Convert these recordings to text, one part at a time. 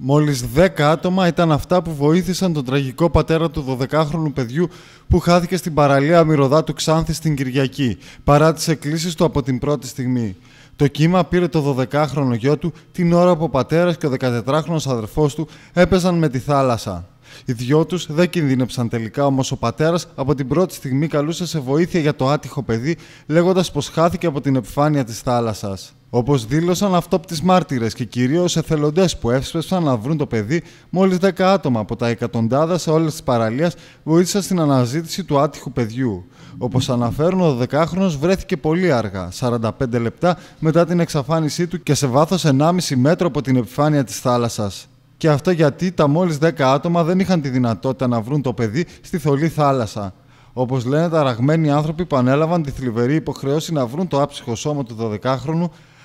Μόλις 10 άτομα ήταν αυτά που βοήθησαν τον τραγικό πατέρα του 12χρονου παιδιού που χάθηκε στην παραλία Αμυρωδά του Ξάνθη στην Κυριακή, παρά τις εκκλήσεις του από την πρώτη στιγμή. Το κύμα πήρε το 12χρονο γιο του την ώρα που ο πατέρας και ο 14χρονος αδερφός του έπαιζαν με τη θάλασσα. Οι δυο τους δεν κινδύνεψαν τελικά, όμως ο πατέρας από την πρώτη στιγμή καλούσε σε βοήθεια για το άτυχο παιδί, λέγοντας πως χάθηκε από την επιφάνεια της θάλασσας. Όπως δήλωσαν αυτόπτη μάρτυρες και κυρίως εθελοντές που έσπευσαν να βρουν το παιδί, μόλις 10 άτομα από τα εκατοντάδα σε όλες τις παραλίες βοήθησαν στην αναζήτηση του άτυχου παιδιού. Όπως αναφέρουν, ο 12χρονο βρέθηκε πολύ αργά, 45 λεπτά μετά την εξαφάνισή του και σε βάθος 1,5 μέτρο από την επιφάνεια της θάλασσας. Και αυτό γιατί τα μόλις 10 άτομα δεν είχαν τη δυνατότητα να βρουν το παιδί στη θολή θάλασσα. Όπως λένε, τα ραγμένοι άνθρωποι που ανέλαβαν τη θλιβερή υποχρέωση να βρουν το άψυχο σώμα του 12χρονου,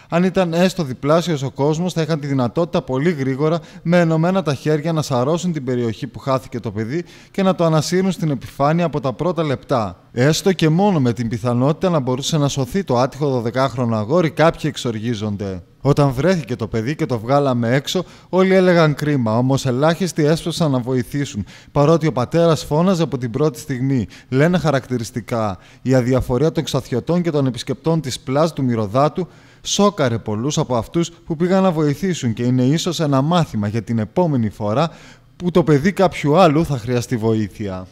αν ήταν έστω διπλάσιος ο κόσμος, θα είχαν τη δυνατότητα πολύ γρήγορα με ενωμένα τα χέρια να σαρώσουν την περιοχή που χάθηκε το παιδί και να το ανασύρουν στην επιφάνεια από τα πρώτα λεπτά. Έστω και μόνο με την πιθανότητα να μπορούσε να σωθεί το άτυχο 12χρονο αγόρι, κάποιοι εξοργίζονται. Όταν βρέθηκε το παιδί και το βγάλαμε έξω, όλοι έλεγαν κρίμα, όμως ελάχιστοι έσπευσαν να βοηθήσουν. Παρότι ο πατέρας φώναζε από την πρώτη στιγμή. Λένε χαρακτηριστικά η αδιαφορία των ξαθιωτών και των επισκεπτών της πλάζ του Μυρωδάτου σόκαρε πολλούς από αυτούς που πήγαν να βοηθήσουν και είναι ίσως ένα μάθημα για την επόμενη φορά που το παιδί κάποιου άλλου θα χρειαστεί βοήθεια.